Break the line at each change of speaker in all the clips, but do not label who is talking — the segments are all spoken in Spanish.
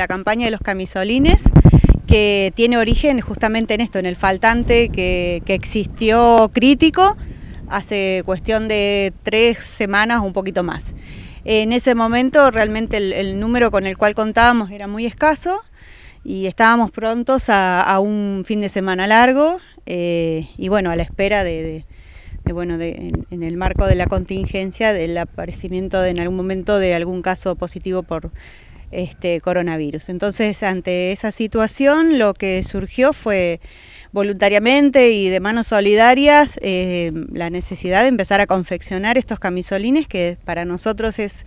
La campaña de los camisolines que tiene origen justamente en esto, en el faltante que, existió crítico hace cuestión de tres semanas o un poquito más. En ese momento realmente el, número con el cual contábamos era muy escaso y estábamos prontos a, un fin de semana largo eh, y bueno, a la espera de, bueno, en, el marco de la contingencia del aparecimiento de, en algún momento de algún caso positivo por este coronavirus. Entonces, ante esa situación, lo que surgió fue voluntariamente y de manos solidarias eh, la necesidad de empezar a confeccionar estos camisolines que para nosotros es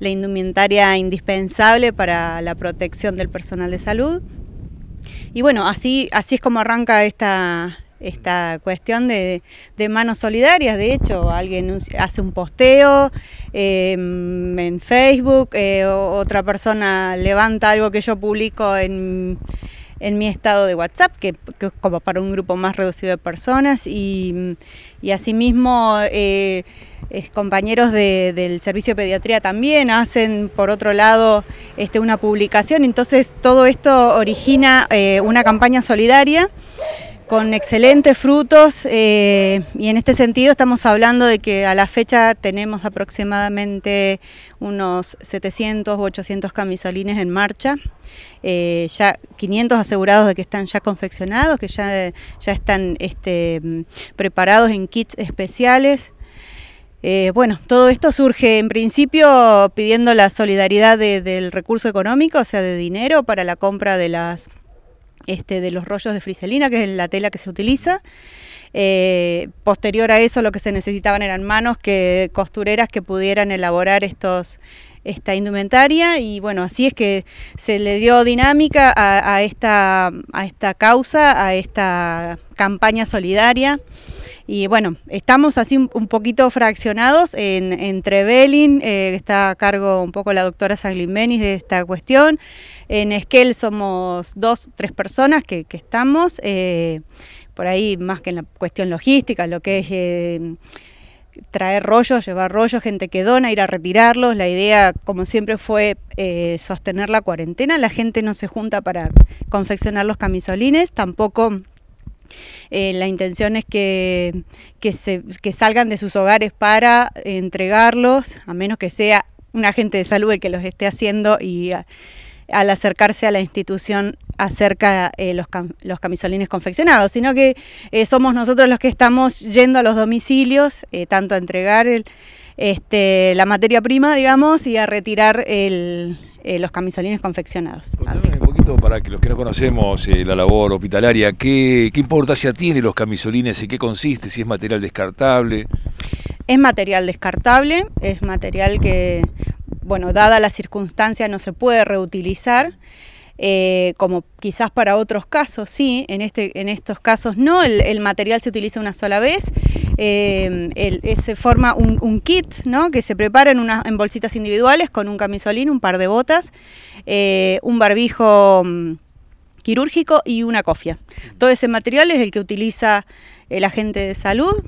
la indumentaria indispensable para la protección del personal de salud. Y bueno, así, así es como arranca esta, esta cuestión de, de, manos solidarias. De hecho, alguien hace un posteo em, en Facebook, eh, otra persona levanta algo que yo publico en, en mi estado de WhatsApp, que, es como para un grupo más reducido de personas, y, y asimismo eh, compañeros del servicio de pediatría también hacen, por otro lado, este, una publicación. Entonces, todo esto origina eh, una campaña solidaria con excelentes frutos eh, y en este sentido estamos hablando de que a la fecha tenemos aproximadamente unos 700 u 800 camisolines en marcha, eh, ya 500 asegurados de que están ya confeccionados, que ya, ya están este, preparados en kits especiales. Eh, bueno, todo esto surge en principio pidiendo la solidaridad del recurso económico, o sea, de dinero para la compra de las este, de los rollos de friselina, que es la tela que se utiliza. Eh, posterior a eso lo que se necesitaban eran manos que costureras que pudieran elaborar estos esta indumentaria y bueno, así es que se le dio dinámica a esta causa, a esta campaña solidaria. Y bueno, estamos así un poquito fraccionados en, entre Belin, eh, está a cargo un poco la doctora Menis de esta cuestión. En Esquel somos dos, tres personas que, estamos, eh, por ahí más que en la cuestión logística, lo que es... Eh, traer rollos, llevar rollos, gente que dona, ir a retirarlos. La idea, como siempre, fue sostener la cuarentena. La gente no se junta para confeccionar los camisolines, tampoco eh, la intención es que, salgan de sus hogares para entregarlos, a menos que sea un agente de salud el que los esté haciendo y eh, al acercarse a la institución acerca eh, los, camisolines confeccionados, sino que somos nosotros los que estamos yendo a los domicilios, tanto a entregar el, este, la materia prima, digamos, y a retirar el, eh, los camisolines confeccionados. un poquito para los que no conocemos eh, la labor hospitalaria, ¿qué, importancia tiene los camisolines? y qué consiste? ¿Si es material descartable? Es material descartable, es material que, bueno, dada la circunstancia no se puede reutilizar. Eh, como quizás para otros casos sí, en, este, en estos casos no, el material se utiliza una sola vez Em, eh, se forma un, kit que se prepara en, bolsitas individuales con un camisolín, un par de botas, eh, un barbijo mm, quirúrgico y una cofia. Todo ese material es el que utiliza el eh, agente de salud,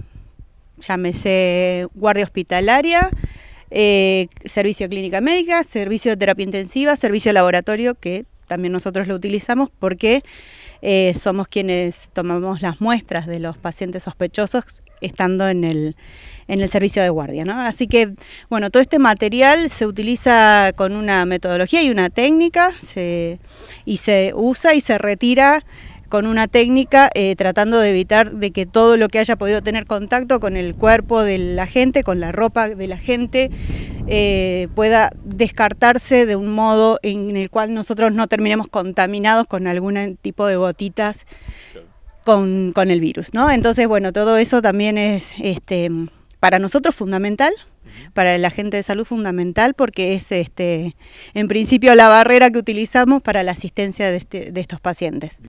llámese guardia hospitalaria, servicio clínica médica, servicio de terapia intensiva, servicio laboratorio, que también nosotros lo utilizamos porque somos quienes tomamos las muestras de los pacientes sospechosos estando en el, en el servicio de guardia. ¿no? Así que, bueno, todo este material se utiliza con una metodología y una técnica, y se usa y se retira con una técnica eh, tratando de evitar de que todo lo que haya podido tener contacto con el cuerpo de la gente, con la ropa de la gente, eh, pueda descartarse de un modo en el cual nosotros no terminemos contaminados con algún tipo de gotitas con, el virus, ¿no? Entonces, bueno, todo eso también es este, para nosotros fundamental, para la gente de salud fundamental, porque es este, en principio la barrera que utilizamos para la asistencia de este, estos pacientes.